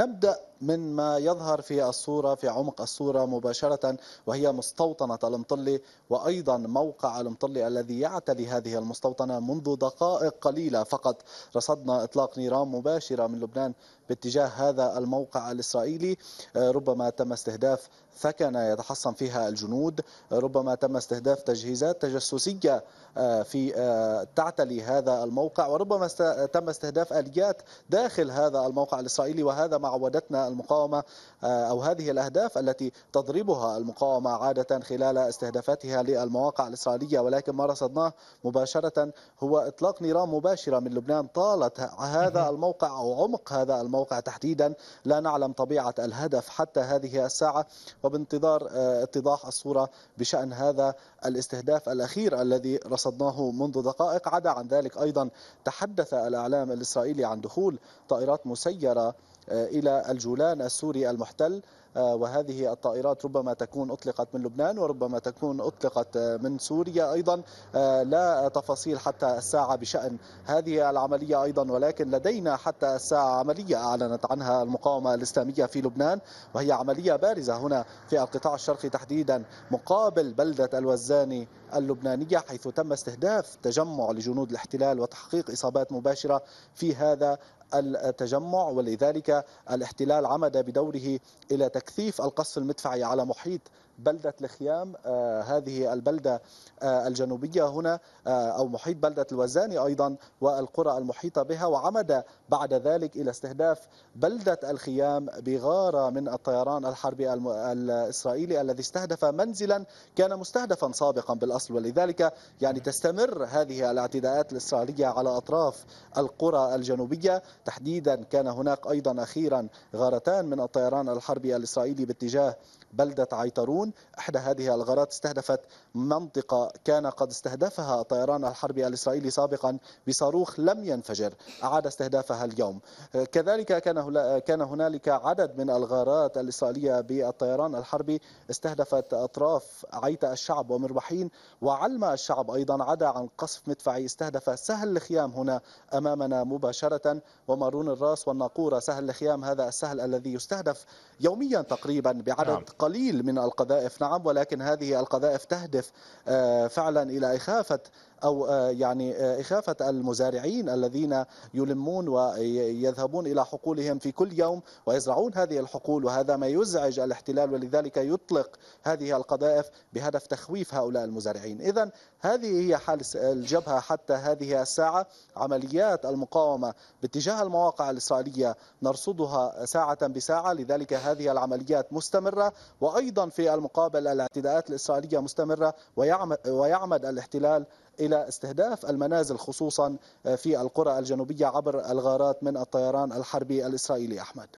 تبدأ من ما يظهر في الصورة في عمق الصورة مباشرة وهي مستوطنة المطلي وأيضا موقع المطلي الذي يعتلي هذه المستوطنة منذ دقائق قليلة فقط رصدنا إطلاق نيران مباشرة من لبنان باتجاه هذا الموقع الإسرائيلي آه، ربما تم استهداف ثكنة يتحصن فيها الجنود آه، ربما تم استهداف تجهيزات تجسسية آه، في تعتلي هذا الموقع وربما تم استهداف آليات داخل هذا الموقع الإسرائيلي وهذا ما عودتنا المقاومة آه، أو هذه الأهداف التي تضربها المقاومة عادة خلال استهدافاتها للمواقع الإسرائيلية ولكن ما رصدناه مباشرة هو إطلاق نيران مباشرة من لبنان طالت هذا الموقع أو عمق هذا الموقع تحديدا لا نعلم طبيعة الهدف حتى هذه الساعة وبانتظار آه، اتضاح الصورة بشأن هذا الاستهداف الأخير الذي رصدناه منذ دقائق عدا عن ذلك أيضا تحدث الإعلام الإسرائيلي عن دخول طائرات مسيرة آه، إلى الجولان السوري المحتل آه، وهذه الطائرات ربما تكون أطلقت من لبنان وربما تكون أطلقت آه، من سوريا أيضا لا تفاصيل حتى الساعة بشأن هذه العملية أيضا ولكن لدينا حتى الساعة عملية أعلنت عنها المقاومة الإسلامية في لبنان وهي عملية بارزة هنا في القطاع الشرقي تحديدا مقابل بلدة الوزاني اللبنانية حيث تم استهداف تجمع لجنود الاحتلال وتحقيق إصابات مباشرة في هذا التجمع ولذلك الاحتلال عمد بدوره إلى تكثيف القصف المدفعي على محيط بلدة الخيام آه، هذه البلدة آه، الجنوبية هنا آه، أو محيط بلدة الوزاني أيضا والقرى المحيطة بها وعمد بعد ذلك إلى استهداف بلدة الخيام بغارة من الطيران الحربي الإسرائيلي الذي استهدف منزلا كان مستهدفا سابقا بالأصل ولذلك يعني تستمر هذه الاعتداءات الإسرائيلية على أطراف القرى الجنوبية تحديدا كان هناك أيضا أخيرا غارتان من الطيران الحربي الإسرائيلي باتجاه بلدة عيترون إحدى هذه الغارات استهدفت منطقة كان قد استهدفها الطيران الحربي الإسرائيلي سابقا بصاروخ لم ينفجر أعاد استهدافها اليوم كذلك كان كان هنالك عدد من الغارات الإسرائيلية بالطيران الحربي استهدفت أطراف عيتا الشعب ومربحين وعلم الشعب أيضا عدا عن قصف مدفعي استهدف سهل الخيام هنا أمامنا مباشرة ومارون الراس والناقورة سهل الخيام هذا السهل الذي يستهدف يوميا تقريبا بعدد نعم. قليل من القذائف نعم ولكن هذه القذائف تهدف آه، فعلا إلى إخافة أو آه، يعني آه، إخافة المزارعين الذين يلمون ويذهبون إلى حقولهم في كل يوم ويزرعون هذه الحقول وهذا ما يزعج الاحتلال ولذلك يطلق هذه القذائف بهدف تخويف هؤلاء المزارعين إذا هذه هي حال الجبهة حتى هذه الساعة عمليات المقاومة باتجاه المواقع الإسرائيلية نرصدها ساعة بساعة لذلك هذه العمليات مستمرة وأيضا في المقابل الاعتداءات الإسرائيلية مستمرة ويعمد الاحتلال إلى استهداف المنازل خصوصا آه، في القرى الجنوبية عبر الغارات من الطيران الحربي الإسرائيلي أحمد